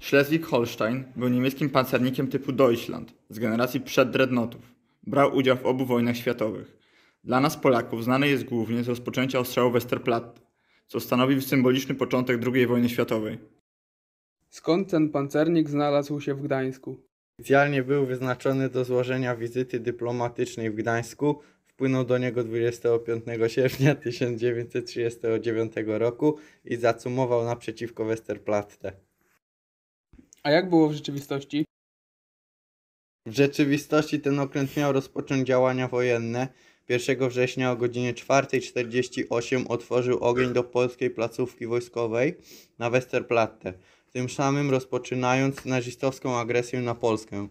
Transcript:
Schleswig-Holstein był niemieckim pancernikiem typu Deutschland z generacji Dreadnoughtów. Brał udział w obu wojnach światowych. Dla nas Polaków znany jest głównie z rozpoczęcia ostrzału Westerplatte, co stanowił symboliczny początek II wojny światowej. Skąd ten pancernik znalazł się w Gdańsku? Oficjalnie był wyznaczony do złożenia wizyty dyplomatycznej w Gdańsku. Wpłynął do niego 25 sierpnia 1939 roku i zacumował naprzeciwko Westerplatte. A jak było w rzeczywistości? W rzeczywistości ten okręt miał rozpocząć działania wojenne. 1 września o godzinie 4.48 otworzył ogień do polskiej placówki wojskowej na Westerplatte, tym samym rozpoczynając nazistowską agresję na Polskę.